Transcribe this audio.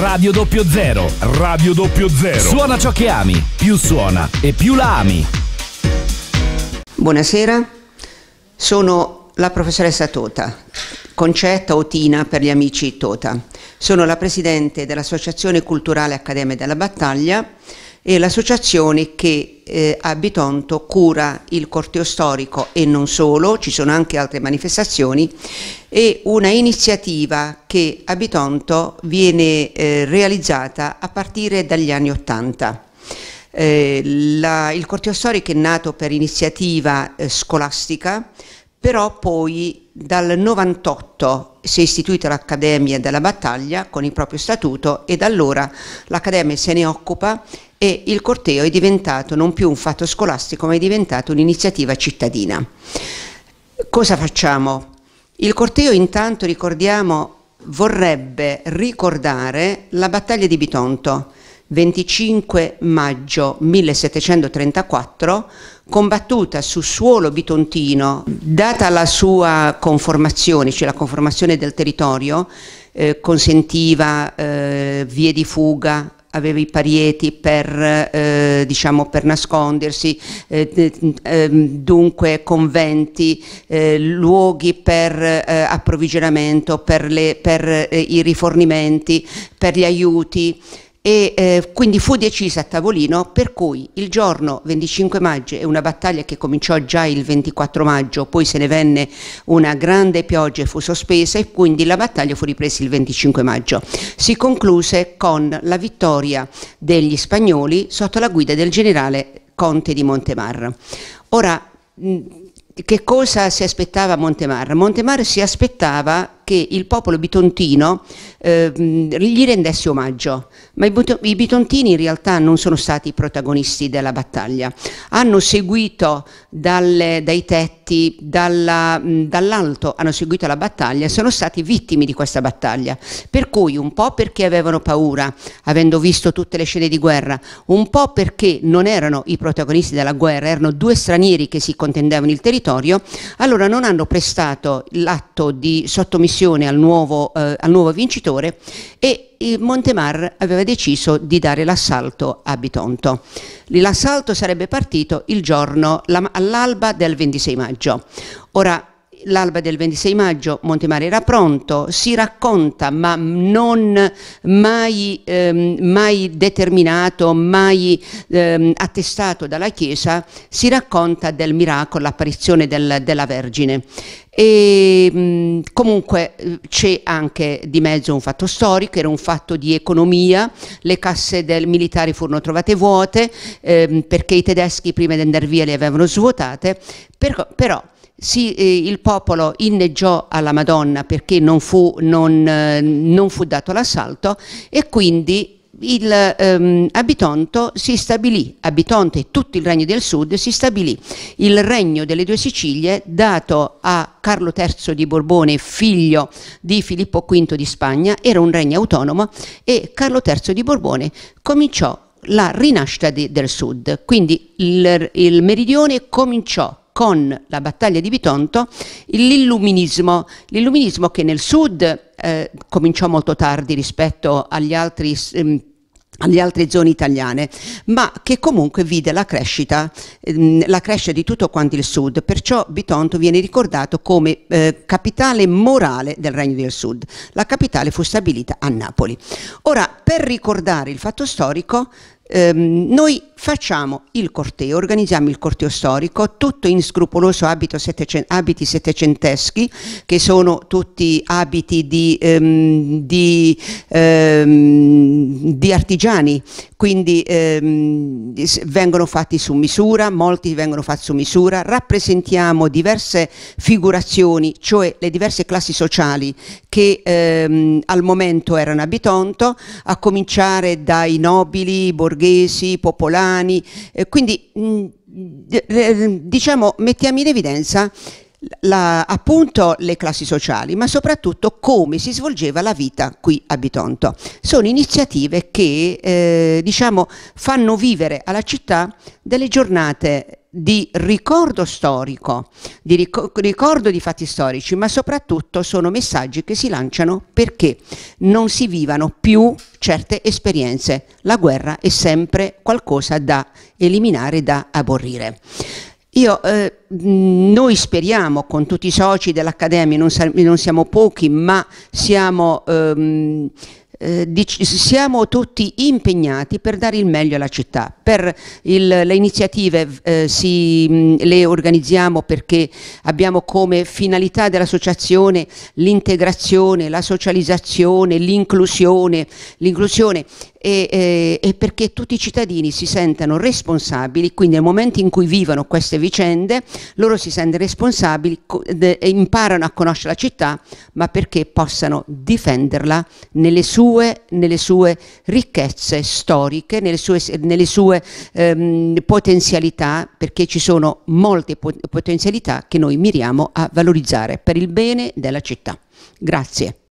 Radio Doppio Zero. Radio Doppio Zero. Suona ciò che ami. Più suona e più la ami. Buonasera, sono la professoressa Tota, Concetta o Tina per gli amici Tota. Sono la presidente dell'Associazione Culturale Accademia della Battaglia e l'associazione che eh, a Bitonto cura il corteo storico e non solo, ci sono anche altre manifestazioni e una iniziativa che a Bitonto viene eh, realizzata a partire dagli anni Ottanta. Eh, il corteo storico è nato per iniziativa eh, scolastica, però poi dal 98 si è istituita l'Accademia della Battaglia con il proprio statuto e da allora l'Accademia se ne occupa e il corteo è diventato non più un fatto scolastico ma è diventato un'iniziativa cittadina. Cosa facciamo? Il corteo intanto ricordiamo vorrebbe ricordare la battaglia di Bitonto, 25 maggio 1734, combattuta su suolo bitontino, data la sua conformazione, cioè la conformazione del territorio, eh, consentiva eh, vie di fuga aveva i parieti per, eh, diciamo, per nascondersi, eh, eh, dunque conventi, eh, luoghi per eh, approvvigionamento, per, le, per eh, i rifornimenti, per gli aiuti e eh, quindi fu decisa a tavolino per cui il giorno 25 maggio è una battaglia che cominciò già il 24 maggio, poi se ne venne una grande pioggia e fu sospesa e quindi la battaglia fu ripresa il 25 maggio. Si concluse con la vittoria degli spagnoli sotto la guida del generale Conte di Montemar. Ora, che cosa si aspettava Montemar? Montemar si aspettava che il popolo bitontino eh, gli rendesse omaggio, ma i bitontini in realtà non sono stati i protagonisti della battaglia, hanno seguito dalle, dai tetti, dall'alto, dall hanno seguito la battaglia, sono stati vittime di questa battaglia, per cui un po' perché avevano paura, avendo visto tutte le scene di guerra, un po' perché non erano i protagonisti della guerra, erano due stranieri che si contendevano il territorio, allora non hanno prestato l'atto di sottomissione successione al nuovo, eh, al nuovo vincitore e Montemar aveva deciso di dare l'assalto a Bitonto. L'assalto sarebbe partito il giorno, all'alba del 26 maggio. Ora, l'alba del 26 maggio Montemare era pronto, si racconta ma non mai, ehm, mai determinato, mai ehm, attestato dalla Chiesa, si racconta del miracolo, l'apparizione del, della Vergine. E, comunque eh, c'è anche di mezzo un fatto storico, era un fatto di economia, le casse del militare furono trovate vuote ehm, perché i tedeschi prima di andare via le avevano svuotate, però, però si, eh, il popolo inneggiò alla Madonna perché non fu, non, eh, non fu dato l'assalto e quindi il, ehm, a si stabilì, a e tutto il Regno del Sud si stabilì il Regno delle due Sicilie dato a Carlo III di Borbone, figlio di Filippo V di Spagna, era un regno autonomo e Carlo III di Borbone cominciò la rinascita di, del Sud, quindi il, il meridione cominciò con la battaglia di Bitonto l'illuminismo, l'illuminismo che nel sud eh, cominciò molto tardi rispetto agli altri ehm, alle altre zone italiane, ma che comunque vide la crescita, ehm, la crescita di tutto quanto il Sud, perciò Bitonto viene ricordato come eh, capitale morale del Regno del Sud. La capitale fu stabilita a Napoli. Ora, per ricordare il fatto storico, ehm, noi facciamo il corteo, organizziamo il corteo storico, tutto in scrupoloso abito settecent abiti settecenteschi, che sono tutti abiti di, ehm, di, ehm, di artigiani quindi ehm, vengono fatti su misura, molti vengono fatti su misura, rappresentiamo diverse figurazioni, cioè le diverse classi sociali che ehm, al momento erano a Bitonto, a cominciare dai nobili, borghesi, popolani, eh, quindi mh, diciamo mettiamo in evidenza la, appunto le classi sociali, ma soprattutto come si svolgeva la vita qui a Bitonto. Sono iniziative che eh, diciamo, fanno vivere alla città delle giornate di ricordo storico, di ricordo di fatti storici, ma soprattutto sono messaggi che si lanciano perché non si vivano più certe esperienze. La guerra è sempre qualcosa da eliminare, da aborrire. Io, eh, noi speriamo con tutti i soci dell'Accademia, non, non, siamo pochi, ma siamo, ehm, eh, siamo, tutti impegnati per dare il meglio alla città. Per il, le iniziative eh, si, le organizziamo perché abbiamo come finalità dell'associazione l'integrazione, la socializzazione, l'inclusione e, e, e, perché tutti i cittadini si sentano responsabili, quindi nel momento in cui vivono queste vicende, loro si sentono responsabili e imparano a conoscere la città, ma perché possano difenderla nelle sue, nelle sue ricchezze storiche, nelle sue, nelle sue ehm, potenzialità, perché ci sono molte potenzialità che noi miriamo a valorizzare per il bene della città. Grazie.